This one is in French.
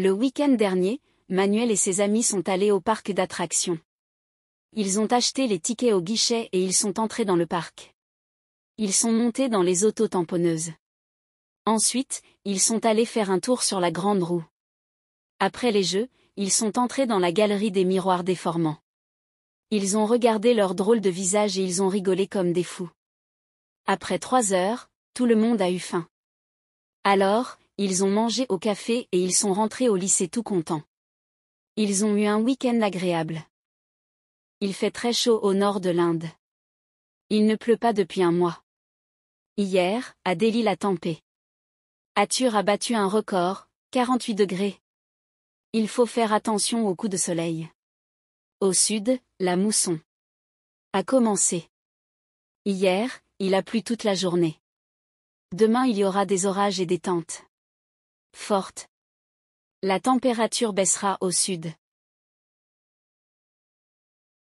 Le week-end dernier, Manuel et ses amis sont allés au parc d'attractions. Ils ont acheté les tickets au guichet et ils sont entrés dans le parc. Ils sont montés dans les autos tamponneuses Ensuite, ils sont allés faire un tour sur la grande roue. Après les jeux, ils sont entrés dans la galerie des miroirs déformants. Ils ont regardé leur drôle de visage et ils ont rigolé comme des fous. Après trois heures, tout le monde a eu faim. Alors, ils ont mangé au café et ils sont rentrés au lycée tout contents. Ils ont eu un week-end agréable. Il fait très chaud au nord de l'Inde. Il ne pleut pas depuis un mois. Hier, à Delhi la tempête. Athur a battu un record, 48 degrés. Il faut faire attention aux coups de soleil. Au sud, la mousson. A commencé. Hier, il a plu toute la journée. Demain il y aura des orages et des tentes forte. La température baissera au sud.